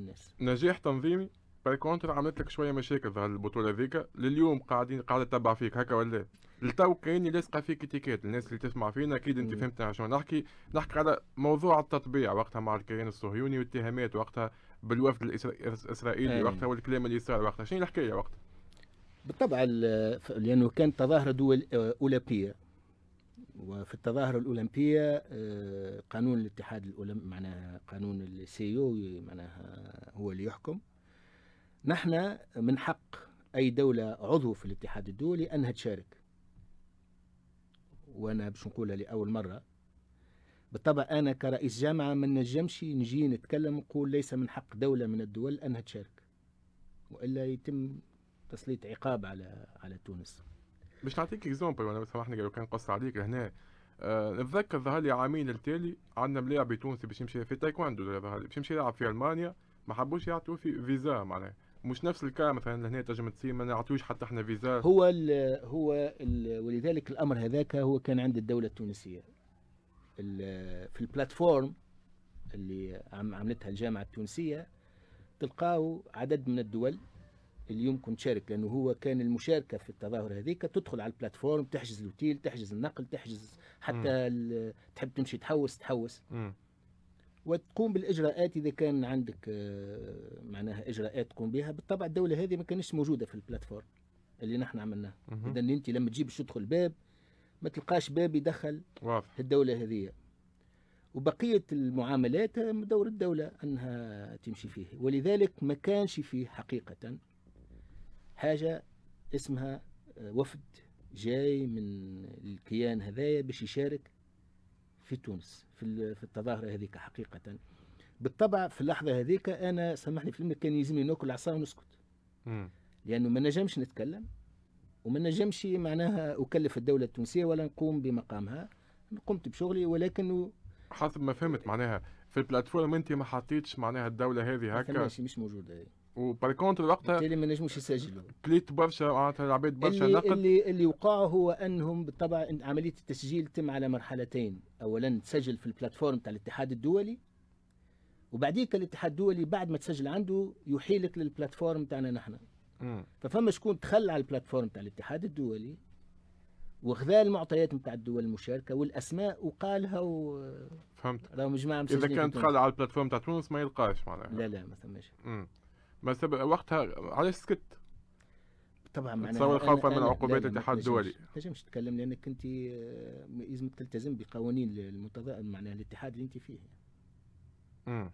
الناس نجاح تنظيمي باي كونتر عملت لك شويه مشاكل في البطوله ذيك لليوم قاعدين قاعده تتبع فيك هكا ولا لتو كاني لاصقه فيك اتيكيت الناس اللي تسمع فينا اكيد انت فهمت شنو نحكي نحكي على موضوع التطبيع وقتها مع الكيان الصهيوني واتهامات وقتها بالوفد الاسرائيلي أيه. وقتها والكلام اللي صار وقتها شنو الحكايه وقتها بالطبع لانه كانت تظاهره دول اولمبيه وفي التظاهرة الأولمبية آه، قانون الاتحاد الأولمبي معناها قانون السي او e معناها هو اللي يحكم نحن من حق أي دولة عضو في الاتحاد الدولي أنها تشارك وأنا باش نقولها لأول مرة بالطبع أنا كرئيس جامعة ما نجمش نجي نتكلم نقول ليس من حق دولة من الدول أنها تشارك وإلا يتم تسليط عقاب على على تونس باش نعطيك اكزومبل وانا سامحني لو كان قص عليك هنا أه نتذكر ظهر لي عامين التالي عندنا ملاعب تونسي باش يمشي في تايكواندو ظهر باش يمشي يلعب في المانيا ما حبوش يعطوا في فيزا معناها مش نفس الكلام مثلا لهنا تنجم تصير ما نعطيوش حتى احنا فيزا هو الـ هو الـ ولذلك الامر هذاك هو كان عند الدوله التونسيه في البلاتفورم اللي عملتها الجامعه التونسيه تلقاو عدد من الدول اللي يمكن تشارك لانه هو كان المشاركه في التظاهر هذيك تدخل على البلاتفورم تحجز الاوتيل تحجز النقل تحجز حتى تحب تمشي تحوس تحوس م. وتقوم بالاجراءات اذا كان عندك آه، معناها اجراءات تقوم بها بالطبع الدوله هذه ما كانتش موجوده في البلاتفورم اللي نحن عملناه اذا انت لما تجيبش تدخل باب ما تلقاش باب يدخل واضح الدوله هذه وبقيه المعاملات آه، دور الدوله انها تمشي فيه ولذلك ما كانش فيه حقيقه حاجه اسمها آه، وفد جاي من الكيان هذايا باش يشارك في تونس في, في التظاهرة هذيك حقيقة بالطبع في اللحظة هذيك أنا سامحني في كان يلزمني ناكل عصا ونسكت لأنه ما نجمش نتكلم وما نجمش معناها أكلف الدولة التونسية ولا نقوم بمقامها قمت بشغلي ولكن حسب ما فهمت معناها في البلاتفورم انت ما حطيتش معناها الدوله هذه هكا ماشي مش موجوده وباري كونتر وقتها بالتالي ما نجموش يسجلوا كليت برشا معناتها العباد برشا اللي نقد اللي اللي وقع هو انهم بالطبع إن عمليه التسجيل تم على مرحلتين اولا تسجل في البلاتفورم تاع الاتحاد الدولي وبعديك الاتحاد الدولي بعد ما تسجل عنده يحيلك للبلاتفورم تاعنا نحن ففما شكون تخلى على البلاتفورم تاع الاتحاد الدولي وخذا المعطيات نتاع الدول المشاركه والاسماء وقالها و فهمت راهم جماعه اذا كان تخلى على البلاتفورم تاع تونس ما يلقاش معناها لا لا ما ثماش بس وقتها علاش سكت؟ طبعا معناها تصور خوفا من عقوبات الاتحاد الدولي ما تنجمش تتكلم لانك انت آه، لازمك تلتزم بقوانين المتضامن معناها الاتحاد اللي انت فيه امم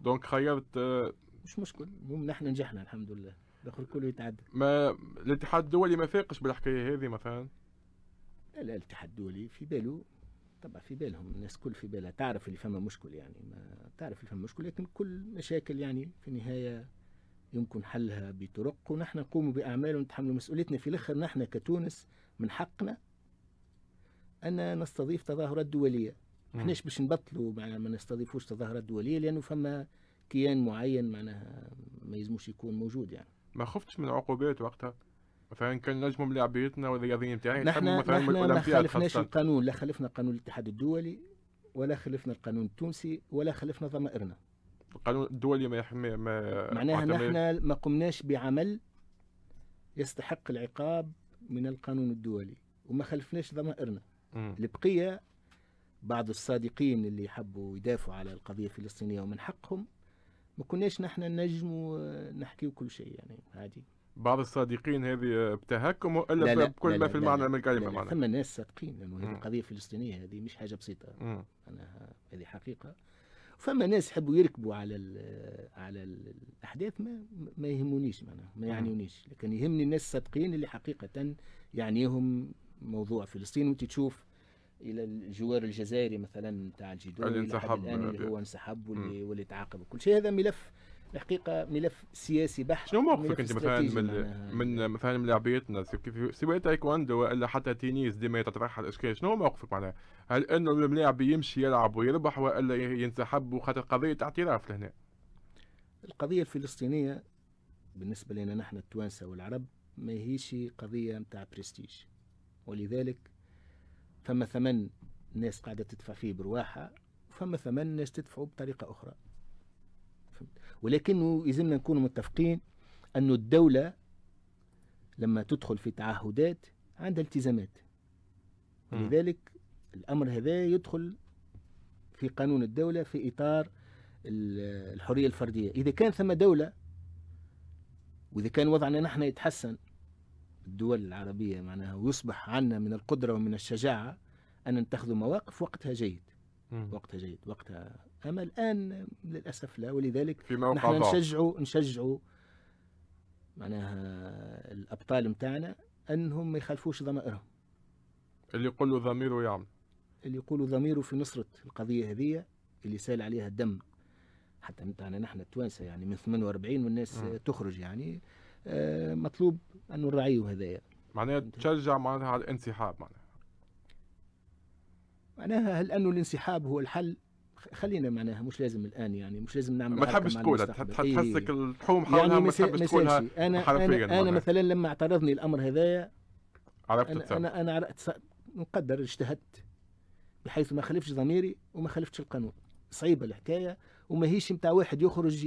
دونك خيرت آه، مش مشكل المهم نحن نجحنا الحمد لله الاخر كله يتعدى ما الاتحاد الدولي ما فاقش بالحكايه هذه مثلا لا لا الاتحاد الدولي في باله طبعا في بالهم الناس كل في بالها تعرف اللي فما مشكل يعني ما تعرف اللي فما مشكل لكن كل مشاكل يعني في النهايه يمكن حلها بطرق ونحن نقوم بأعمال ونتحمل مسؤوليتنا في الآخر نحن كتونس من حقنا أن نستضيف تظاهرات دولية ما احناش باش نبطلوا معنا ما نستضيفوش تظاهرات دولية لأنه فما كيان معين معناها ما يلزموش يكون موجود يعني ما خفتش من عقوبات وقتها مثلا كان نجموا ملاعبيتنا والرياضيين نتاعي نحن مثلا نحن ما خالفناش القانون لا خالفنا قانون الاتحاد الدولي ولا خالفنا القانون التونسي ولا خالفنا ضمائرنا القانون الدولي ما يحمي ما معناها نحن ما قمناش بعمل يستحق العقاب من القانون الدولي وما خلفناش ضمائرنا البقيه بعض الصادقين اللي حبوا يدافعوا على القضيه الفلسطينيه ومن حقهم ما كناش نحن نجم نحكي كل شيء يعني عادي بعض الصادقين هذه بتهكم والا لا لا بكل لا ما في المعنى من الكلمه معناها ثم ناس صادقين لانه هذه القضيه الفلسطينيه هذه مش حاجه بسيطه معناها هذه حقيقه فما ناس يحبوا يركبوا على الـ على الـ الاحداث ما ما يهمونيش معناها ما نعم. يعنيونيش لكن يهمني الناس الصادقين اللي حقيقه يعنيهم موضوع فلسطين وانت تشوف الى الجوار الجزائري مثلا نتاع الجدول اللي انسحب اللي هو انسحب واللي, واللي تعاقب وكل شيء هذا ملف الحقيقه ملف سياسي بحت شنو موقفك انت مثلا من, من مثلا من لعبيتنا سواء تايكواندو ولا حتى تينيس ديما تترحل الاشكال شنو موقفك معناها؟ هل انه اللاعب يمشي يلعب ويربح والا ينسحب وخاطر قضيه اعتراف لهنا؟ القضيه الفلسطينيه بالنسبه لنا نحن التوانسه والعرب ما هيش قضيه نتاع برستيج ولذلك فما ثمن ناس قاعده تدفع فيه برواحها فما ثمن ناس تدفعوا بطريقه اخرى ولكنه يلزمنا نكون متفقين أن الدولة لما تدخل في تعهدات عندها التزامات لذلك الأمر هذا يدخل في قانون الدولة في إطار الحرية الفردية إذا كان ثم دولة وإذا كان وضعنا نحن يتحسن الدول العربية معناها ويصبح عنا من القدرة ومن الشجاعة أن نتخذ مواقف وقتها جيد وقتها جيد وقتها أما الآن للأسف لا ولذلك في موقع نحن نشجعوا نشجعوا معناها الأبطال نتاعنا أنهم ما يخالفوش ضمائرهم اللي يقولوا ضميره يعمل اللي يقولوا ضميره في نصرة القضية هذه اللي سال عليها الدم حتى نتاعنا نحن التوانسه يعني من 48 والناس م. تخرج يعني آه، مطلوب أن نرعيه هذايا معناها تشجع معناها على الانسحاب معناها معناها هل أنه الانسحاب هو الحل خلينا معناها مش لازم الان يعني مش لازم نعمل ما تحبش تقولها إيه. تحسك الحوم حولها يعني ما تحبش تقولها انا حرفيا انا, يعني. أنا مثلا لما اعترضني الامر هذايا عرفت انا انا, أنا عرفت نقدر اجتهدت بحيث ما خلفش ضميري وما خالفتش القانون صعيبه الحكايه وماهيش نتاع واحد يخرج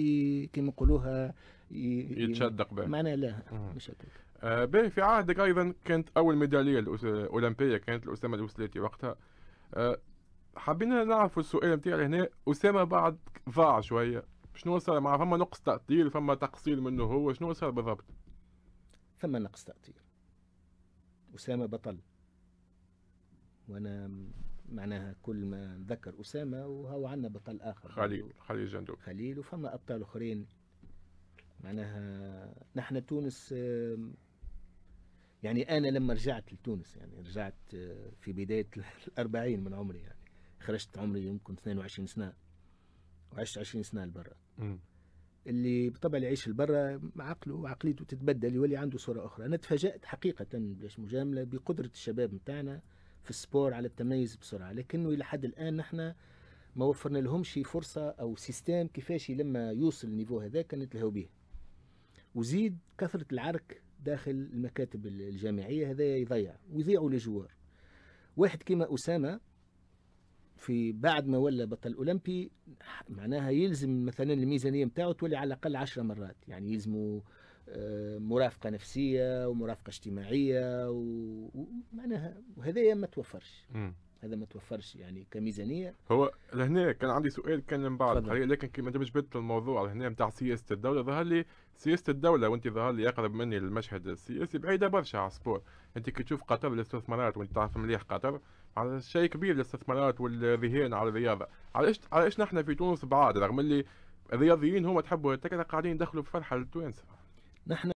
كما نقولوها يتشدق به معناها لا مش هكاك آه في عهدك ايضا كانت اول ميداليه الاولمبيه كانت لاسامه الوسلاتي وقتها آه حبينا نعرفوا السؤال نتاعي هنا اسامه بعد ضاع شويه شنو صار مع فما نقص تأطير فما تقصير منه هو شنو صار بالضبط فما نقص تأطير أسامة بطل وأنا معناها كل ما نذكر أسامة وهو عندنا بطل آخر خليل خليل جندوب خليل وفما أبطال آخرين معناها نحن تونس يعني أنا لما رجعت لتونس يعني رجعت آه، في بداية الأربعين من عمري يعني خرجت عمري يمكن 22 سنه وعشت 20 سنه لبرا اللي بالطبع اللي يعيش لبرا عقله وعقليته تتبدل يولي عنده صوره اخرى انا تفاجات حقيقه باش مجامله بقدره الشباب نتاعنا في السبور على التميز بسرعه لكنه الى حد الان نحن ما وفرنا لهمش فرصه او سيستم كيفاش لما يوصل النيفو هذاك لهو به وزيد كثره العرك داخل المكاتب الجامعيه هذا يضيع ويضيعوا لجوار واحد كيما اسامه في بعد ما ولا بطل اولمبي معناها يلزم مثلا الميزانيه نتاعو تولي على الاقل 10 مرات يعني يلزموا آه، مرافقه نفسيه ومرافقه اجتماعيه ومعناها وهذايا ما توفرش م. هذا ما توفرش يعني كميزانيه هو لهنا كان عندي سؤال كان من بعد قليل لكن كما دام جبت الموضوع لهنا نتاع سياسه الدوله ظهر لي سياسه الدوله وانت ظهر لي اقرب مني للمشهد السياسي بعيده برشا على السبور انت كي تشوف قطر الاستثمارات وانت تعرف مليح قطر على شيء كبير الاستثمارات والرهان على الرياضه على ايش على ايش نحن في تونس بعاد رغم اللي الرياضيين هم تحبوا قاعدين يدخلوا في فرحه للتوانسه نحن